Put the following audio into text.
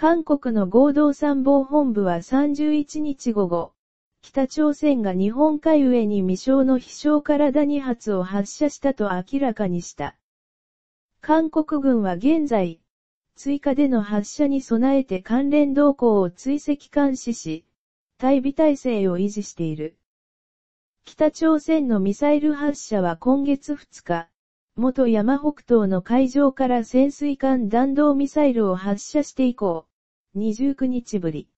韓国の合同参謀本部は31日午後、北朝鮮が日本海上に未詳の飛翔からダ2発を発射したと明らかにした。韓国軍は現在、追加での発射に備えて関連動向を追跡監視し、対備体制を維持している。北朝鮮のミサイル発射は今月2日、元山北東の海上から潜水艦弾道ミサイルを発射して以降、29日ぶり。